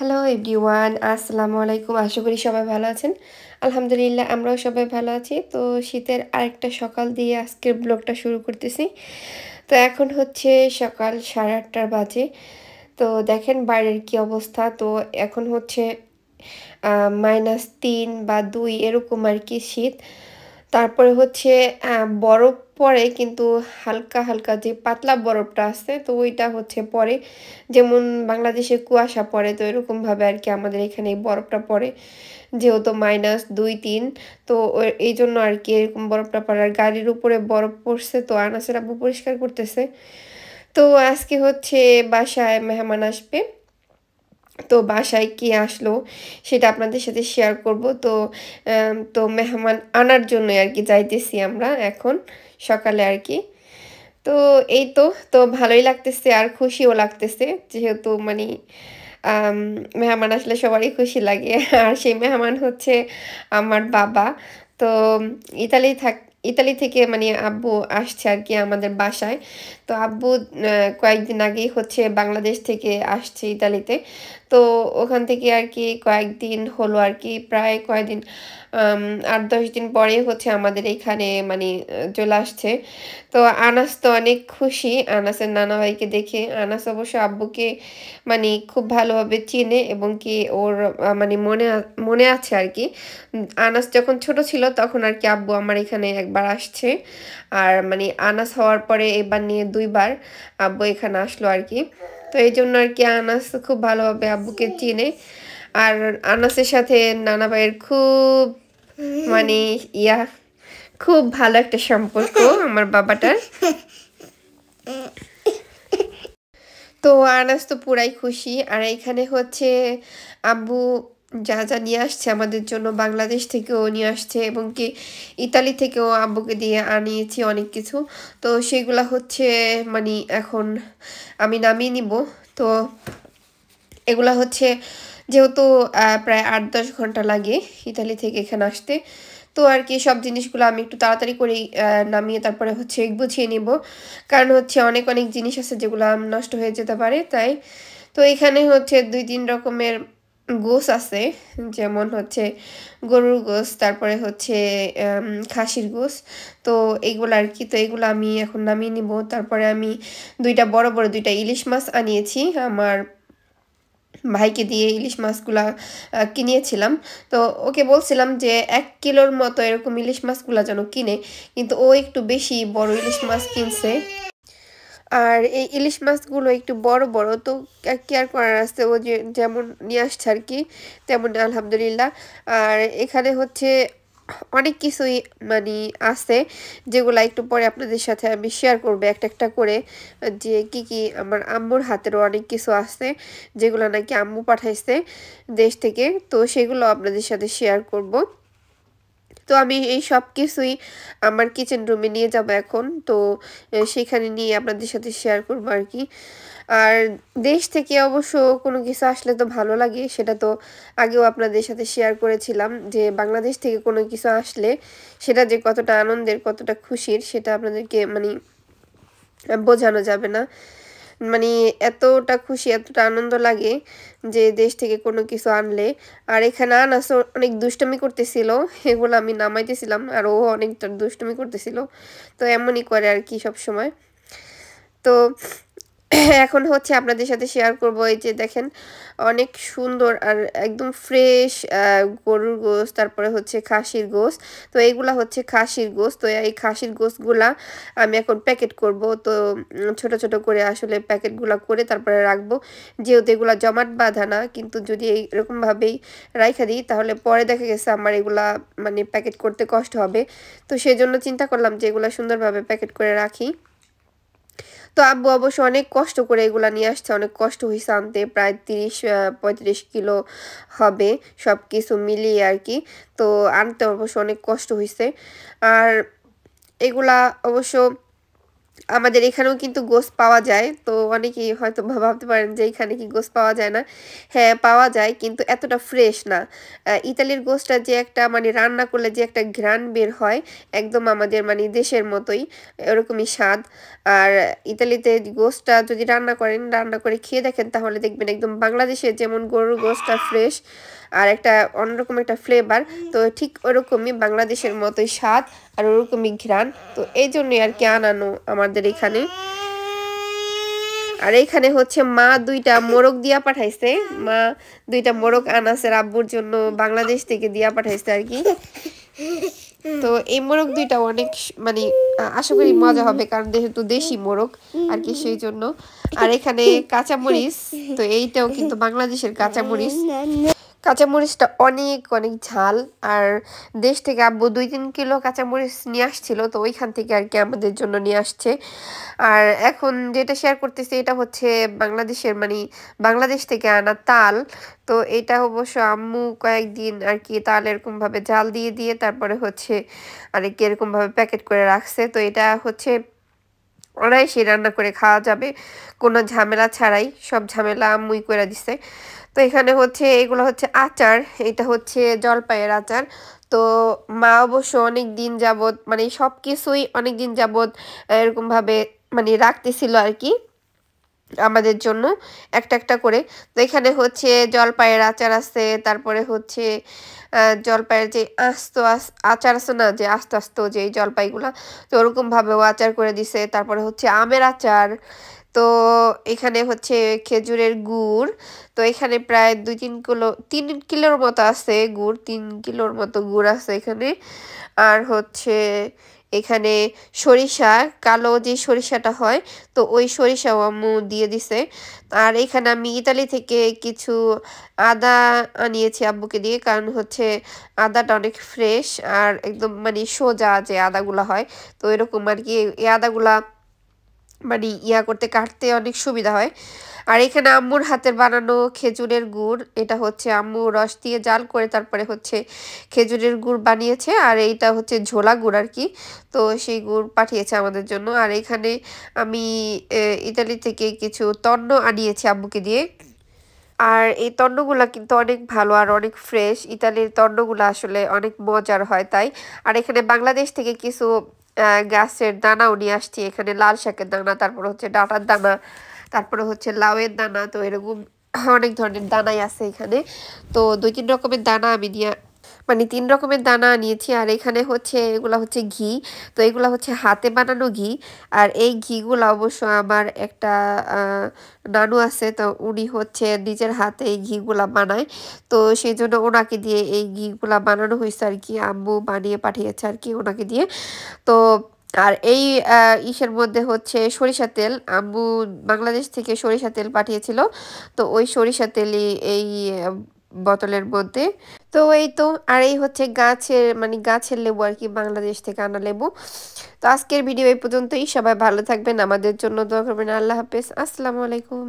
hello everyone আসসালামু আলাইকুম আশা করি সবাই ভালো আছেন আলহামদুলিল্লাহ আমরাও সবাই ভালো আছি তো শীতের আরেকটা সকাল দিয়ে আজকের ব্লগটা শুরু করতেছি তো এখন হচ্ছে সকাল সাড়ে আটটার বাজে তো দেখেন বাইরের কি অবস্থা তো এখন হচ্ছে মাইনাস তিন বা দুই এরকম আর কি শীত তারপরে হচ্ছে বরফ পরে কিন্তু হালকা হালকা যে পাতলা বরফটা আছে তো ওইটা হচ্ছে পরে যেমন বাংলাদেশে কুয়াশা পড়ে তো এরকমভাবে আর কি আমাদের এখানে বরফটা পড়ে যেহেতু মাইনাস দুই তিন তো এই জন্য আর কি এরকম বরফটা আর গাড়ির উপরে বরফ পড়ছে তো আনাসের আব্বু পরিষ্কার করতেছে তো আজকে হচ্ছে বাসায় মেহমান আসবে তো বাসায় কে আসলো সেটা আপনাদের সাথে শেয়ার করব তো তো মেহমান আনার জন্য আর কি যাইতেছি আমরা এখন সকালে আর কি তো এই তো তো ভালোই লাগতেছে আর খুশিও লাগতেছে যেহেতু মানে মেহমান আসলে সবারই খুশি লাগে আর সেই মেহমান হচ্ছে আমার বাবা তো ইতালি থাক ইতালি থেকে মানে আব্বু আসছে আর কি আমাদের বাসায় তো আব্বু কয়েকদিন আগেই হচ্ছে বাংলাদেশ থেকে আসছে ইতালিতে তো ওখান থেকে আর কি কয়েকদিন হলো আর কি প্রায় কয়েকদিন আট দশ দিন পরে হচ্ছে আমাদের এখানে মানে চলে আসছে তো আনাস তো অনেক খুশি আনাসের নানা ভাইকে দেখে আনাস অবশ্য আব্বুকে মানে খুব ভালোভাবে চিনে এবং কি ওর মানে মনে মনে আছে আর কি আনাস যখন ছোট ছিল তখন আর কি আব্বু আমার এখানে এক একবার আসছে আর মানে আনাস হওয়ার পরে এবার নিয়ে দুইবার আব্বু এখানে আসলো আর কি তো এই জন্য আর কি আনাস খুব ভালোভাবে আব্বুকে চিনে আর আনাসের সাথে নানা ভাইয়ের খুব মানে ইয়া খুব ভালো একটা সম্পর্ক আমার বাবাটার তো আনাস তো পুরাই খুশি আর এখানে হচ্ছে আব্বু যা যা নিয়ে আসছে আমাদের জন্য বাংলাদেশ থেকেও নিয়ে আসছে এবং কি ইতালি থেকেও আব্বুকে দিয়ে আনিয়েছি অনেক কিছু তো সেগুলা হচ্ছে মানে এখন আমি নামিয়ে নিব তো এগুলা হচ্ছে যেহেতু প্রায় আট দশ ঘন্টা লাগে ইতালি থেকে এখানে আসতে তো আর কি সব জিনিসগুলো আমি একটু তাড়াতাড়ি করে নামিয়ে তারপরে হচ্ছে গুছিয়ে নিব কারণ হচ্ছে অনেক অনেক জিনিস আছে যেগুলো নষ্ট হয়ে যেতে পারে তাই তো এখানে হচ্ছে দুই তিন রকমের গোস আছে যেমন হচ্ছে গরুর গোস তারপরে হচ্ছে খাসির গোস তো এগুলো আর কি তো এগুলো আমি এখন নামিয়ে নিব তারপরে আমি দুইটা বড় বড় দুইটা ইলিশ মাছ আনিয়েছি আমার ভাইকে দিয়ে ইলিশ মাছগুলা কিনিয়েছিলাম তো ওকে বলছিলাম যে এক কিলোর মতো এরকম ইলিশ মাছগুলা যেন কিনে কিন্তু ও একটু বেশি বড় ইলিশ মাছ কিনছে আর এই ইলিশ মাছগুলো একটু বড় বড় তো কেয়ার করার আছে ও যে যেমন নিয়ে আসছে আর কি তেমন আলহামদুলিল্লাহ আর এখানে হচ্ছে অনেক কিছুই মানে আছে যেগুলো একটু পরে আপনাদের সাথে আমি শেয়ার করবো একটা একটা করে যে কি কি আমার আম্মুর হাতেরও অনেক কিছু আছে যেগুলো নাকি আম্মু পাঠাইছে দেশ থেকে তো সেগুলো আপনাদের সাথে শেয়ার করব তো আমি এই সব কিছুই আমার কিচেন রুমে নিয়ে যাব এখন তো সেখানে নিয়ে আপনাদের সাথে শেয়ার করবো আর কি আর দেশ থেকে অবশ্য কোনো কিছু আসলে তো ভালো লাগে সেটা তো আগেও আপনাদের সাথে শেয়ার করেছিলাম যে বাংলাদেশ থেকে কোনো কিছু আসলে সেটা যে কতটা আনন্দের কতটা খুশির সেটা আপনাদেরকে মানে বোঝানো যাবে না মানে এতটা খুশি এতটা আনন্দ লাগে যে দেশ থেকে কোনো কিছু আনলে আর এখানে আনাস অনেক দুষ্টমি করতেছিল এগুলো আমি নামাইতেছিলাম আর ও অনেক দুষ্টমি করতেছিল তো এমনই করে আর কি সব সময় তো হ্যাঁ, এখন হচ্ছে আপনাদের সাথে শেয়ার করবো এই যে দেখেন অনেক সুন্দর আর একদম ফ্রেশ গরুর গোস তারপরে হচ্ছে খাসির গোস তো এইগুলা হচ্ছে খাসির গোস তো এই খাসির গোসগুলা আমি এখন প্যাকেট করব তো ছোট ছোট করে আসলে প্যাকেটগুলা করে তারপরে রাখবো যেহেতু এগুলা জমাট বাঁধা না কিন্তু যদি এইরকমভাবেই রাইখা দিই তাহলে পরে দেখা গেছে আমার এগুলা মানে প্যাকেট করতে কষ্ট হবে তো সেই জন্য চিন্তা করলাম যে এগুলা সুন্দরভাবে প্যাকেট করে রাখি তো আব্বু অবশ্য অনেক কষ্ট করে এগুলা নিয়ে আসছে অনেক কষ্ট হয়েছে আনতে প্রায় তিরিশ পঁয়ত্রিশ কিলো হবে সব কিছু মিলিয়ে আর কি তো আনতে অবশ্য অনেক কষ্ট হয়েছে আর এগুলা অবশ্য আমাদের এখানেও কিন্তু গোস পাওয়া যায় তো অনেকেই হয়তো ভাবতে পারেন যে এখানে কি গোস পাওয়া যায় না হ্যাঁ পাওয়া যায় কিন্তু এতটা ফ্রেশ না ইতালির গোসটা যে একটা মানে রান্না করলে যে একটা ঘ্রাণ বের হয় একদম আমাদের মানে দেশের মতোই এরকমই স্বাদ আর ইতালিতে গোসটা যদি রান্না করেন রান্না করে খেয়ে দেখেন তাহলে দেখবেন একদম বাংলাদেশের যেমন গরুর গোসটা ফ্রেশ আর একটা অন্যরকম একটা ফ্লেভার তো ঠিক ওরকমই বাংলাদেশের মতোই স্বাদ আর ওরকমই ঘ্রাণ তো এই জন্যই আর কি আনানো আমাদের এখানে আর এখানে হচ্ছে মা দুইটা মোরগ দিয়া পাঠাইছে মা দুইটা মোরগ আনাছে রাব্বুর জন্য বাংলাদেশ থেকে দিয়া পাঠাইছে আর কি তো এই মোরগ দুইটা অনেক মানে আশা করি মজা হবে কারণ যেহেতু দেশি মোরগ আর কি সেই জন্য আর এখানে কাঁচামরিচ তো এইটাও কিন্তু বাংলাদেশের কাঁচামরিচ কাঁচামরিচটা অনেক অনেক ঝাল আর দেশ থেকে আব্বু দুই তিন কিলো কাঁচামরিচ নিয়ে আসছিল তো ওইখান থেকে আর কি আমাদের জন্য নিয়ে আসছে আর এখন যেটা শেয়ার করতেছি এটা হচ্ছে বাংলাদেশের মানে বাংলাদেশ থেকে আনা তাল তো এটা অবশ্য আম্মু কয়েকদিন আর কি তাল এরকমভাবে জাল দিয়ে দিয়ে তারপরে হচ্ছে আর কি এরকমভাবে প্যাকেট করে রাখছে তো এটা হচ্ছে অনায়াসে রান্না করে খাওয়া যাবে কোনো ঝামেলা ছাড়াই সব ঝামেলা আম্মুই করে দিছে তো এখানে হচ্ছে এগুলো হচ্ছে আচার এটা হচ্ছে জলপাইয়ের আচার তো মা অবশ্য অনেক দিন যাবত মানে সব কিছুই অনেক দিন যাবত এরকমভাবে মানে রাখতেছিল আর কি আমাদের জন্য একটা একটা করে তো এখানে হচ্ছে জলপাইয়ের আচার আছে তারপরে হচ্ছে জলপাইয়ের যে আস্ত আচার আছে না যে আস্ত আস্তে যে জলপাইগুলা তো ওরকমভাবেও আচার করে দিছে তারপরে হচ্ছে আমের আচার তো এখানে হচ্ছে খেজুরের গুড় তো এখানে প্রায় দুই তিন কিলো তিন কিলোর মতো আছে গুড় তিন কিলোর মতো গুড় আছে এখানে আর হচ্ছে এখানে সরিষা কালো যে সরিষাটা হয় তো ওই সরিষাও আম্মু দিয়ে দিছে আর এখানে আমি ইতালি থেকে কিছু আদা আনিয়েছি আব্বুকে দিয়ে কারণ হচ্ছে আদাটা অনেক ফ্রেশ আর একদম মানে সোজা যে আদাগুলা হয় তো এরকম আর কি এই আদাগুলা মানে ইয়া করতে কাটতে অনেক সুবিধা হয় আর এখানে আম্মুর হাতের বানানো খেজুরের গুড় এটা হচ্ছে আম্মু রস দিয়ে জাল করে তারপরে হচ্ছে খেজুরের গুড় বানিয়েছে আর এইটা হচ্ছে ঝোলা গুড় আর কি তো সেই গুড় পাঠিয়েছে আমাদের জন্য আর এখানে আমি ইতালি থেকে কিছু তন্ন আনিয়েছি আম্মুকে দিয়ে আর এই তন্নগুলা কিন্তু অনেক ভালো আর অনেক ফ্রেশ ইতালির তন্নগুলো আসলে অনেক মজার হয় তাই আর এখানে বাংলাদেশ থেকে কিছু গাছের দানাও নিয়ে আসছি এখানে লাল শাকের দানা তারপর হচ্ছে ডাটার দানা তারপরে হচ্ছে লাউয়ের দানা তো এরকম অনেক ধরনের দানাই আছে এখানে তো দুই তিন রকমের দানা আমি নিয়ে মানে তিন রকমের দানা আনিয়েছি আর এখানে হচ্ছে এগুলো হচ্ছে ঘি তো এগুলো হচ্ছে হাতে বানানো ঘি আর এই ঘিগুলো অবশ্য আমার একটা নানু আছে তো উনি হচ্ছে নিজের হাতে এই ঘিগুলা বানায় তো সেই জন্য ওনাকে দিয়ে এই ঘিগুলা বানানো হয়েছে আর কি আম্মু বানিয়ে পাঠিয়েছে আর কি ওনাকে দিয়ে তো আর এই ইসের মধ্যে হচ্ছে সরিষা তেল আম্মু বাংলাদেশ থেকে সরিষা তেল পাঠিয়েছিল তো ওই সরিষা তেলই এই বোতলের মধ্যে তো এই তো আর এই হচ্ছে গাছের মানে গাছের লেবু আর কি বাংলাদেশ থেকে আনা লেবু তো আজকের ভিডিও এই পর্যন্তই সবাই ভালো থাকবেন আমাদের জন্য দোয়া করবেন আল্লাহ হাফেজ আসসালামু আলাইকুম